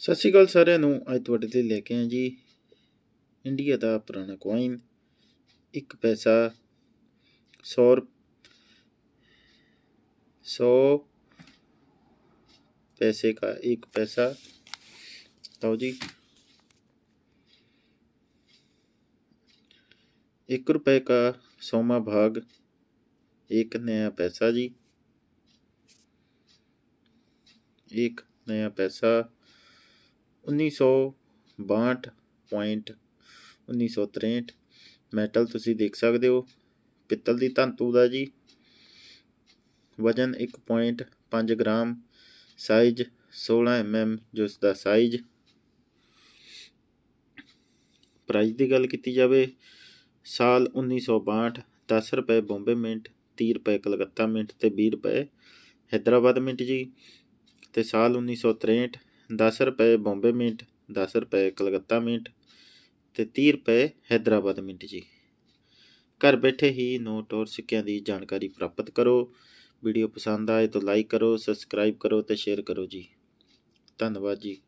ਸਤਿ ਸ਼੍ਰੀ ਅਕਾਲ ਸਾਰਿਆਂ ਨੂੰ ਅੱਜ ਤੁਹਾਡੇ ਲਈ ਲੈ ਕੇ ਆਏ ਜੀ ਇੰਡੀਆ ਦਾ ਪੁਰਾਣਾ ਕੋਇਨ 1 ਪੈਸਾ 100 100 ਪੈਸੇ ਦਾ 1 ਪੈਸਾ ਤਾਂ ਜੀ 1 ਰੁਪਏ ਦਾ ਸੋਮਾ ਭਾਗ ਇੱਕ ਨਿਆ ਪੈਸਾ ਜੀ ਇੱਕ ਨਿਆ ਪੈਸਾ 1962.1963 ਮੈਟਲ ਤੁਸੀਂ ਦੇਖ ਸਕਦੇ ਹੋ ਪਿੱਤਲ ਦੀ ਧੰਤੂ ਦਾ ਜੀ ਵਜਨ 1.5 ਗ੍ਰਾਮ ਸਾਈਜ਼ 16 mm ਜੋ ਇਸ ਦਾ ਸਾਈਜ਼ ਪ੍ਰਾਈਸ ਦੀ ਗੱਲ ਕੀਤੀ ਜਾਵੇ ਸਾਲ 1962 10 ਰੁਪਏ ਬੰਬੇ ਮਿੰਟ 30 ਰੁਪਏ ਕਲਕੱਤਾ ਮਿੰਟ ਤੇ 20 ਰੁਪਏ ਹైదరాబాద్ ਮਿੰਟ ਜੀ ਤੇ ਸਾਲ 1963 10 ਰੁਪਏ ਬੰਬੇ ਮੀਟ 10 ਰੁਪਏ ਕਲਕੱਤਾ ਮੀਟ ਤੇ 30 ਰੁਪਏ ਹైదరాబాద్ ਮੀਟ ਜੀ ਘਰ ਬੈਠੇ ਹੀ ਨੋਟ ਔਰ ਸਿੱਕਿਆਂ ਦੀ ਜਾਣਕਾਰੀ ਪ੍ਰਾਪਤ ਕਰੋ ਵੀਡੀਓ ਪਸੰਦ ਆਏ ਤਾਂ ਲਾਈਕ ਕਰੋ ਸਬਸਕ੍ਰਾਈਬ ਕਰੋ ਤੇ ਸ਼ੇਅਰ ਕਰੋ ਜੀ ਧੰਨਵਾਦ ਜੀ